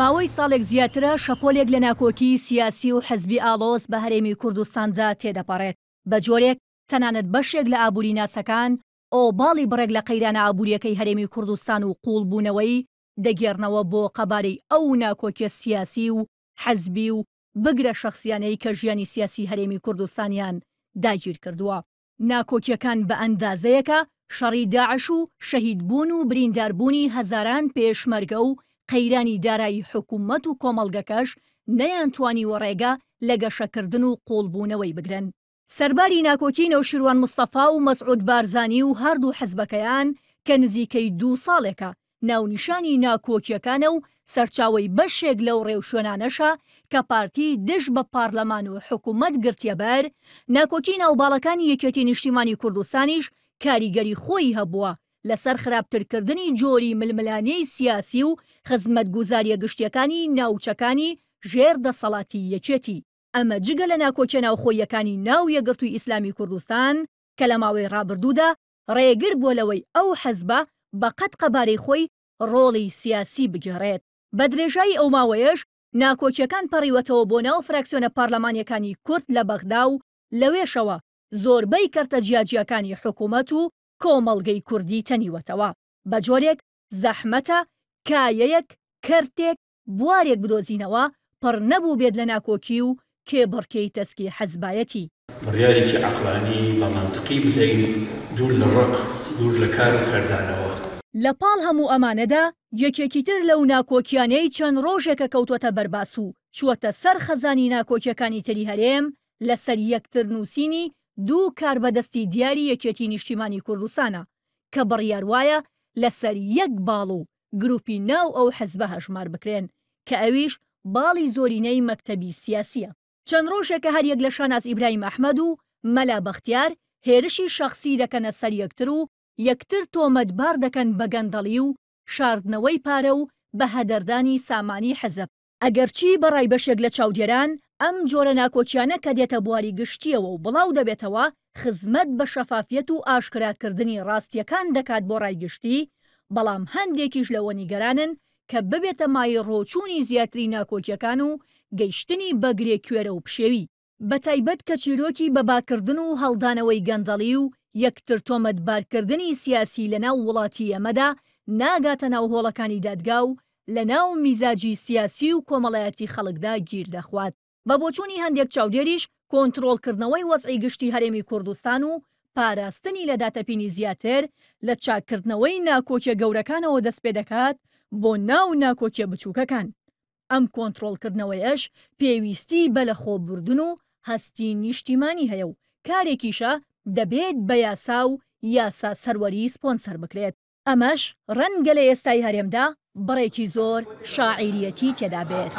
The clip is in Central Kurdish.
ماوەی ساڵێک زیاترە شەپۆلێک لە ناکۆکی سیاسی و حەزبی ئالۆز بە هەرێمی کوردستاندا تێدەپەڕێت بە جۆرێک تەنانەت بەشێک لە ئابووری ناسەکان ئۆباڵی بڕێک لە قەیرانە ئابوووریەکەی هەرێمی کوردستان و قوڵ بوونەوەی دەگێڕنەوە بۆ قەبارەی ئەو ناکۆکیە سیاسی و حەزبی و بگرە شخصیانەی کە ژیانی سیاسی هەرێمی کوردستانیان داگیر کردووە ناکۆکیەکان بە ئەندازەیەەکە شەڕی داعش و شەهید بوون و برینداربوونی هەزاران پێشمەرگە و قەیرانی دارایی حکوومەت و کۆمەڵگەکەش نەیانتوانی وەڕێگە لە گەشەکردن و قۆڵبوونەوەی بگرن. سەرباری ناکۆکی نەوشیروان مستەفا و مەسعود بارزانانی و هەردوو حزبەکەیان کە نزیکەی دوو ساڵێکە ناونیشانی ناکۆکیەکانە و سەرچاوی بەشێک لەو ڕێوشێنانەشە کە پارتی دش بە پارلەمان و حکوومەت گرتیەبەر ناکۆکی ناوباڵەکانی یەکێتی نیشتیمانی کوردستانیش کاریگەری خۆی هەبووە لەسەر خراپترکردنی جۆری ململانەی سیاسی و خزمەت گوزاریە گشتیەکانی ناوچەکانی ژێر دەسەڵاتی یەکێتی ئەمە جگە لە ناکۆچە ناوخۆیەکانی ناو یەگرتووی ئیسلامی کوردستان کە لە ماوەی ڕابردوودا ڕێگر بۆ لەوەی ئەو حەزبە بە قەت قەبارەی خۆی ڕۆڵی سیاسی بگەڕێت بە درێژایی ئەو ماوەیەش ناکۆچیەکان پەڕیوەتەوە بۆ ناو فراکسیۆنە پارلەمانیەکانی کورت لە بەغدا و لەوێشەوە زۆربەی کەرتە جیاجیەکانی حکوومەت و کۆمەڵگەی کوردی تەنیوەتەوە بە جۆرێک زەحمەتە کایەیەک کەرتێک بوارێک بدۆزینەوە پڕ نەبوو بێت لە ناکۆکی و کێبڕکەی تەسکی حەزبایەتی بڕیارێکی عقلانی بە منطقی بدەین دوور لە ڕق دوور لە کار کردانەوە لە پاڵ هەموو ئەمانەدا یەکێکی تر لەو ناکۆکیانەی چەند ڕۆژێکە کەوتوتە بەرباس و چوەتە سەر خەزانی ناکۆکیەکانی تری هەرێم لەسەر یەکتر نووسینی دوو کار بەدەستی دیاری یەکێتی نیشتیمانی کوردستانە کە بڕیاروایە لەسەر یەک باڵ و گروپی ناو ئەو حەزبە هەژمار بکرێن کە ئەویش باڵی زۆرینەی مەکتەبی سیاسیە چەند ڕۆژێکە هەریەک لە شاناز ئیبراهیم ئەحمەد و مەلا بەختیار هێرشی شخصی دەکەنە سەر یەکتر و یەکتر تۆمەتبار دەکەن بە گەندەڵی و شاردنەوەی پارە و بە هەدەردانی سامانی حەزب ئەگەرچی بەڕای بەشێک لە چاودێران ئەم جۆرە ناکۆچیانە کە دێتە بواری گشتیەوە و بڵاو دەبێتەوە خزمەت بە شەفافیت و ئاشکراکردنی ڕاستیەکان دەکات بۆ ڕایگشتی بەڵام هەندێکیش لەوە نیگەرانن کە ببێتە مای ڕۆچوونی زیاتری ناکۆچیەکان و گەیشتنی بەگرێ کوێرە و پشێوی بەتایبەت کە چیرۆکی بەباکردن و هەڵدانەوەی گەندەڵی و یەکتر تۆمەتبارکردنی سیاسی لەناو وڵاتی ئەمەدا ناگاتە ناو هۆڵەکانی دادگا و لە ناو میزاجی سیاسی و کۆمەڵایەتی خەڵکدا گیر دەخوات بە بۆچووی هەندێک چاودێریش کۆنتترۆلکردنەوەی وەزعی گشتی هەرێمی کوردستان و پاراستنی لە داتەپینی زیاتر لە چاکردنەوەی ناکۆکیە گەورەکانەوە دەست پێ دەکات بۆ ناو ناکۆکیە بچووکەکان. ئەم کۆنتترۆلکردنەوەیەش پێویستی بە لە خۆبردن و هەستی نیشتیمانی هەیە و کارێکیشە دەبێت بە یاسا و یاسا سەروەری سپۆنسەر بکرێت. ئەمەش ڕەنگە لە ئێستای هەرێمدا بڕێکی زۆر شاعیریەتی تێدا بێت.